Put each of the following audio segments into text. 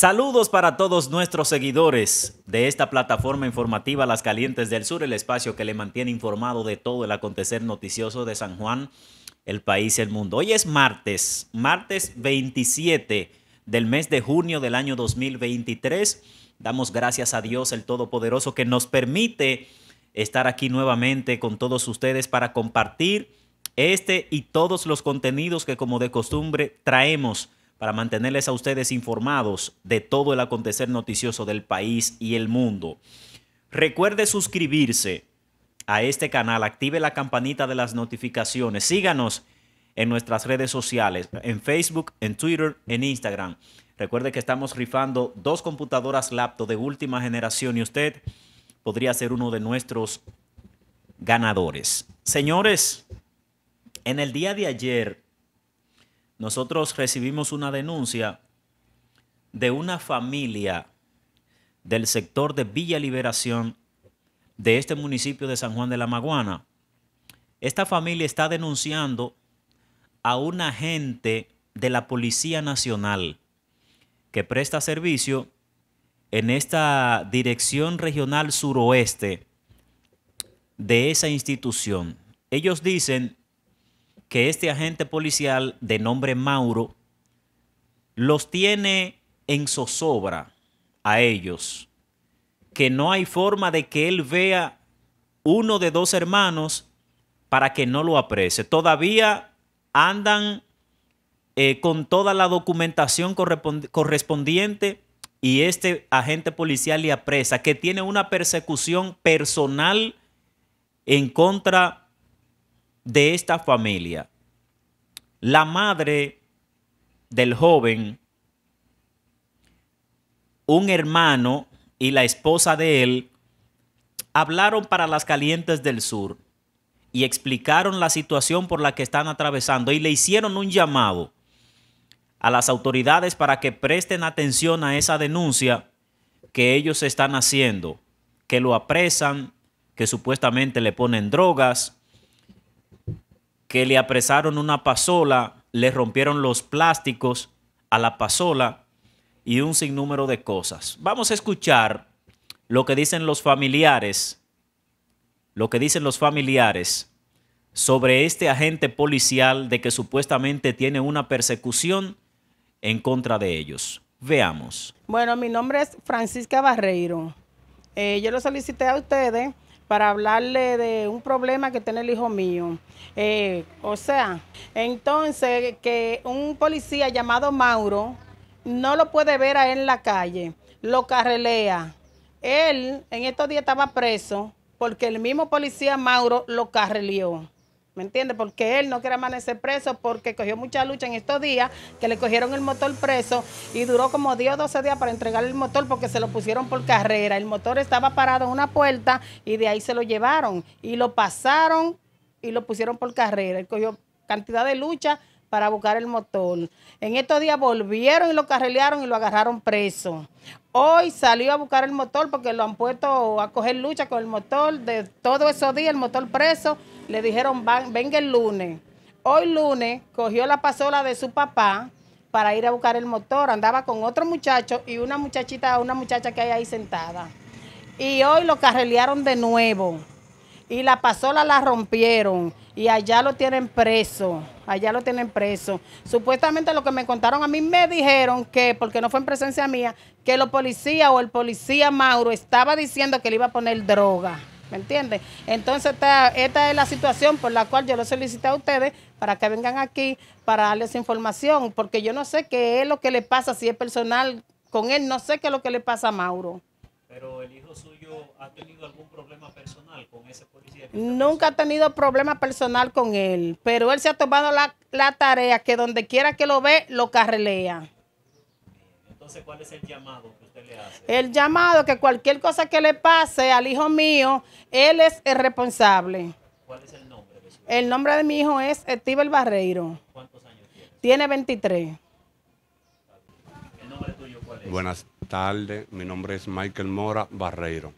Saludos para todos nuestros seguidores de esta plataforma informativa Las Calientes del Sur, el espacio que le mantiene informado de todo el acontecer noticioso de San Juan, el país, el mundo. Hoy es martes, martes 27 del mes de junio del año 2023. Damos gracias a Dios el Todopoderoso que nos permite estar aquí nuevamente con todos ustedes para compartir este y todos los contenidos que como de costumbre traemos para mantenerles a ustedes informados de todo el acontecer noticioso del país y el mundo. Recuerde suscribirse a este canal, active la campanita de las notificaciones, síganos en nuestras redes sociales, en Facebook, en Twitter, en Instagram. Recuerde que estamos rifando dos computadoras laptop de última generación y usted podría ser uno de nuestros ganadores. Señores, en el día de ayer nosotros recibimos una denuncia de una familia del sector de Villa Liberación de este municipio de San Juan de la Maguana. Esta familia está denunciando a un agente de la Policía Nacional que presta servicio en esta dirección regional suroeste de esa institución. Ellos dicen que este agente policial de nombre Mauro los tiene en zozobra a ellos, que no hay forma de que él vea uno de dos hermanos para que no lo aprese. Todavía andan eh, con toda la documentación correspondiente y este agente policial le apresa, que tiene una persecución personal en contra de esta familia. La madre del joven, un hermano y la esposa de él hablaron para las calientes del sur y explicaron la situación por la que están atravesando y le hicieron un llamado a las autoridades para que presten atención a esa denuncia que ellos están haciendo, que lo apresan, que supuestamente le ponen drogas, que le apresaron una pasola, le rompieron los plásticos a la pasola y un sinnúmero de cosas. Vamos a escuchar lo que dicen los familiares, lo que dicen los familiares sobre este agente policial de que supuestamente tiene una persecución en contra de ellos. Veamos. Bueno, mi nombre es Francisca Barreiro. Eh, yo lo solicité a ustedes para hablarle de un problema que tiene el hijo mío. Eh, o sea, entonces que un policía llamado Mauro no lo puede ver a en la calle, lo carrelea. Él en estos días estaba preso porque el mismo policía Mauro lo carreleó. ¿Me entiendes? Porque él no quiere amanecer preso porque cogió mucha lucha en estos días que le cogieron el motor preso y duró como 10 o 12 días para entregarle el motor porque se lo pusieron por carrera. El motor estaba parado en una puerta y de ahí se lo llevaron y lo pasaron y lo pusieron por carrera. Él cogió cantidad de lucha para buscar el motor. En estos días volvieron y lo carrelearon y lo agarraron preso. Hoy salió a buscar el motor porque lo han puesto a coger lucha con el motor. De todo esos días, el motor preso, le dijeron, venga el lunes. Hoy lunes cogió la pasola de su papá para ir a buscar el motor. Andaba con otro muchacho y una muchachita, una muchacha que hay ahí sentada. Y hoy lo carrelearon de nuevo. Y la pasola la rompieron. Y allá lo tienen preso allá lo tienen preso. Supuestamente lo que me contaron a mí me dijeron que, porque no fue en presencia mía, que los policías o el policía Mauro estaba diciendo que le iba a poner droga. ¿Me entiendes? Entonces esta, esta, es la situación por la cual yo lo solicité a ustedes para que vengan aquí para darles información, porque yo no sé qué es lo que le pasa, si es personal con él, no sé qué es lo que le pasa a Mauro. Pero el hijo suyo ha tenido algún problema personal. Nunca ha tenido problema personal con él, pero él se ha tomado la, tarea que donde quiera que lo ve, lo carrelea. Entonces, ¿cuál es el llamado que usted le hace? El llamado que cualquier cosa que le pase al hijo mío, él es el responsable. ¿Cuál es el nombre? De El nombre de mi hijo es Estíbal Barreiro. ¿Cuántos años tiene? Tiene 23. ¿El nombre tuyo cuál es? Buenas tardes, mi nombre es Michael Mora Barreiro.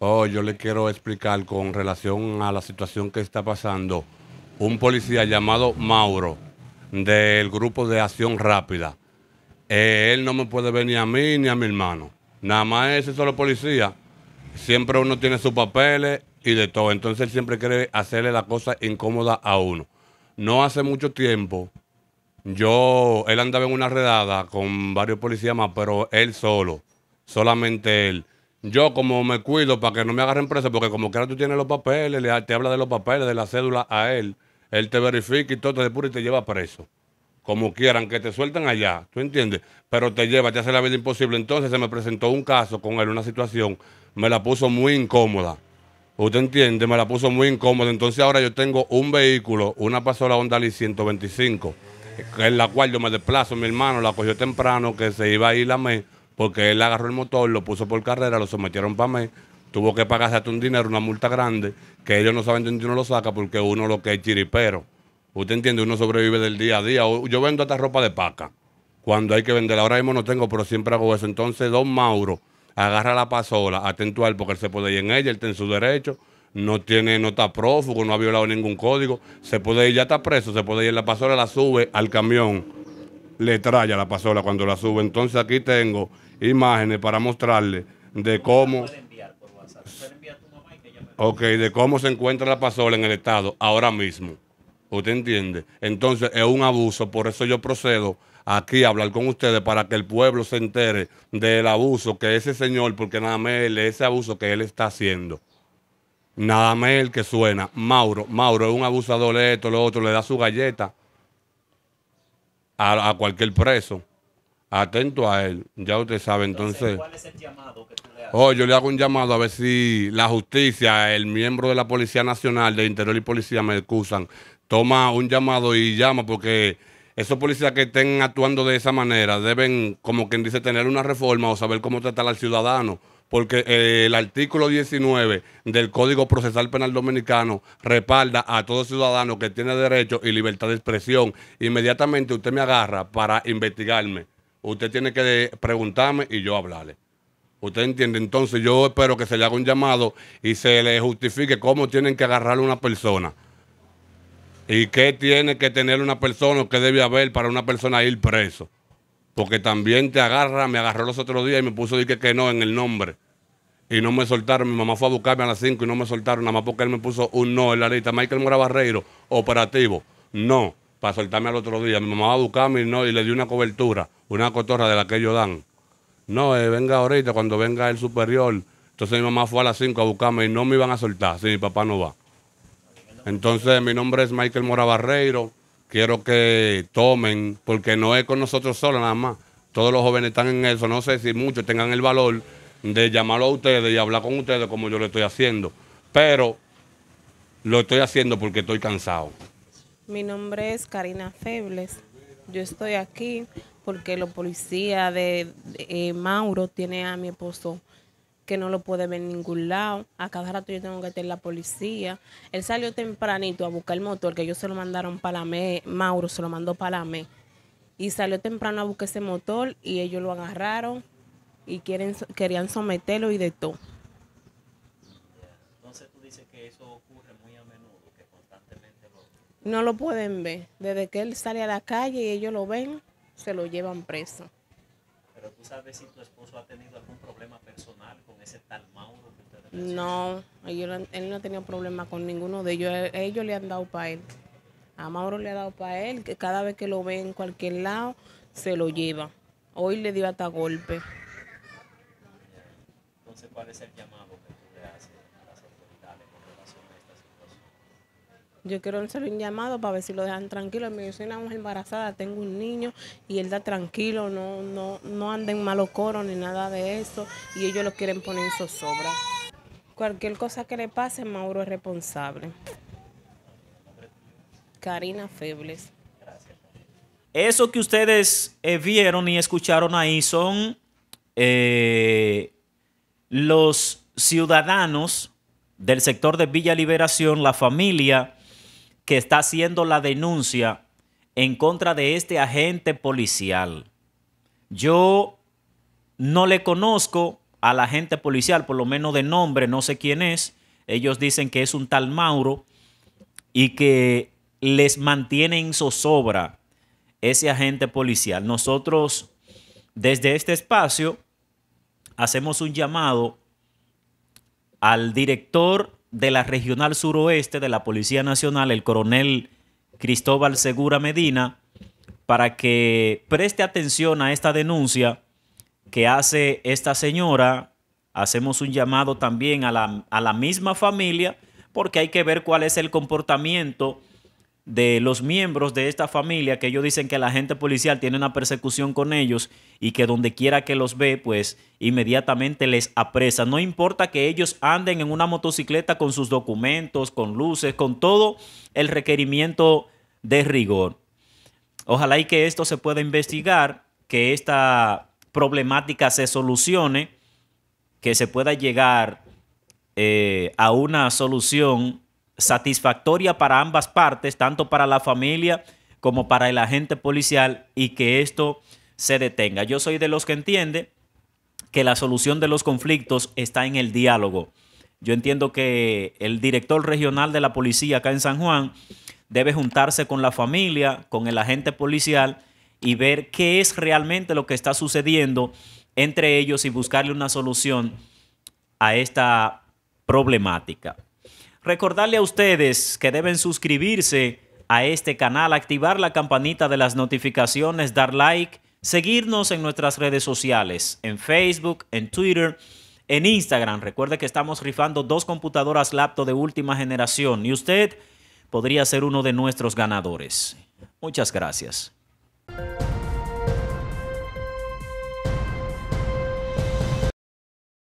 Oh, yo le quiero explicar con relación a la situación que está pasando. Un policía llamado Mauro, del grupo de acción rápida. Eh, él no me puede ver ni a mí ni a mi hermano. Nada más ese solo policía. Siempre uno tiene sus papeles y de todo. Entonces él siempre quiere hacerle la cosa incómoda a uno. No hace mucho tiempo, yo, él andaba en una redada con varios policías más, pero él solo, solamente él yo como me cuido para que no me agarren preso, porque como quiera tú tienes los papeles, te habla de los papeles, de la cédula a él, él te verifica y todo te depura y te lleva preso. Como quieran, que te sueltan allá, ¿tú entiendes? Pero te lleva, te hace la vida imposible. Entonces se me presentó un caso con él, una situación, me la puso muy incómoda. Usted entiende, me la puso muy incómoda. Entonces ahora yo tengo un vehículo, una pasola Honda Lee 125, en la cual yo me desplazo. Mi hermano la cogió temprano, que se iba a ir la mes porque él agarró el motor, lo puso por carrera, lo sometieron para mí, tuvo que pagarse hasta un dinero, una multa grande, que ellos no saben de dónde uno lo saca porque uno lo que es chiripero. Usted entiende, uno sobrevive del día a día. Yo vendo esta ropa de paca cuando hay que vender, Ahora mismo no tengo, pero siempre hago eso. Entonces, don Mauro agarra la pasola, atentual, porque él se puede ir en ella, él tiene su derecho, no tiene, nota prófugo, no ha violado ningún código, se puede ir, ya está preso, se puede ir en la pasola, la sube al camión le a la pasola cuando la sube. Entonces aquí tengo imágenes para mostrarle de cómo... Ok, de cómo se encuentra la pasola en el Estado ahora mismo. ¿Usted entiende? Entonces es un abuso, por eso yo procedo aquí a hablar con ustedes para que el pueblo se entere del abuso que ese señor, porque nada más él, ese abuso que él está haciendo. Nada más el que suena. Mauro, Mauro es un abusador, esto, lo otro, le da su galleta a, cualquier preso. Atento a él, ya usted sabe. Entonces, ¿cuál oh, yo le hago un llamado a ver si la justicia, el miembro de la Policía Nacional de Interior y Policía, me excusan, toma un llamado y llama porque esos policías que estén actuando de esa manera deben, como quien dice, tener una reforma o saber cómo tratar al ciudadano porque eh, el artículo 19 del Código Procesal Penal Dominicano respalda a todo ciudadano que tiene derecho y libertad de expresión. Inmediatamente usted me agarra para investigarme. Usted tiene que preguntarme y yo hablarle. ¿Usted entiende? Entonces yo espero que se le haga un llamado y se le justifique cómo tienen que agarrar a una persona. ¿Y qué tiene que tener una persona o qué debe haber para una persona ir preso? Porque también te agarra, me agarró los otros días y me puso dije que, no en el nombre. Y no me soltaron, mi mamá fue a buscarme a las 5 y no me soltaron, nada más porque él me puso un no en la lista. Michael Mora Barreiro, operativo, no, para soltarme al otro día. Mi mamá va a buscarme y no, y le di una cobertura, una cotorra de la que ellos dan. No, eh, venga ahorita, cuando venga el superior. Entonces mi mamá fue a las 5 a buscarme y no me iban a soltar si mi papá no va. Entonces mi nombre es Michael Mora Barreiro quiero que tomen, porque no es con nosotros solos nada más. Todos los jóvenes están en eso. No sé si muchos tengan el valor de llamarlo a ustedes y hablar con ustedes como yo lo estoy haciendo. Pero lo estoy haciendo porque estoy cansado. Mi nombre es Karina Febles. Yo estoy aquí porque los policías de, eh, Mauro tiene a mi esposo que no lo puede ver en ningún lado. A cada rato yo tengo que tener la policía. Él salió tempranito a buscar el motor, que ellos se lo mandaron para mí, Mauro se lo mandó para mí. Y salió temprano a buscar ese motor y ellos lo agarraron y quieren, querían someterlo y de todo. Entonces tú dices que eso ocurre muy a menudo, que constantemente lo... No lo pueden ver. Desde que él sale a la calle y ellos lo ven, se lo llevan preso. Pero tú sabes si tu esposo ha tenido algún problema personal no, él no ha tenido problema con ninguno de ellos. Ellos le han dado para él. A Mauro le ha dado para él, que cada vez que lo ve en cualquier lado, se lo lleva. Hoy le dio hasta golpe. Entonces, ¿cuál es el llamado? Yo quiero hacer un llamado para ver si lo dejan tranquilo. Yo soy una mujer embarazada, tengo un niño y él da tranquilo, no, no, no anda en malo coro ni nada de eso. Y ellos lo quieren poner en zozobra. Cualquier cosa que le pase, Mauro es responsable. Karina Febles. Eso que ustedes eh, vieron y escucharon ahí son eh, los ciudadanos del sector de Villa Liberación, la familia que está haciendo la denuncia en contra de este agente policial. Yo no le conozco al agente policial, por lo menos de nombre, no sé quién es. Ellos dicen que es un tal Mauro y que les mantiene en zozobra ese agente policial. Nosotros, desde este espacio, hacemos un llamado al director de la Regional Suroeste de la Policía Nacional, el coronel Cristóbal Segura Medina, para que preste atención a esta denuncia que hace esta señora. Hacemos un llamado también a la, misma familia porque hay que ver cuál es el comportamiento de los miembros de esta familia, que ellos dicen que la gente policial tiene una persecución con ellos y que donde quiera que los ve, pues inmediatamente les apresa. No importa que ellos anden en una motocicleta con sus documentos, con luces, con todo el requerimiento de rigor. Ojalá y que esto se pueda investigar, que esta problemática se solucione, que se pueda llegar eh, a una solución satisfactoria para ambas partes, tanto para la familia como para el agente policial, y que esto se detenga. Yo soy de los que entiende que la solución de los conflictos está en el diálogo. Yo entiendo que el director regional de la policía acá en San Juan debe juntarse con la familia, con el agente policial y ver qué es realmente lo que está sucediendo entre ellos y buscarle una solución a esta problemática. Recordarle a ustedes que deben suscribirse a este canal, activar la campanita de las notificaciones, dar like, seguirnos en nuestras redes sociales, en Facebook, en Twitter, en Instagram. Recuerde que estamos rifando dos computadoras laptop de última generación y usted podría ser uno de nuestros ganadores. Muchas gracias.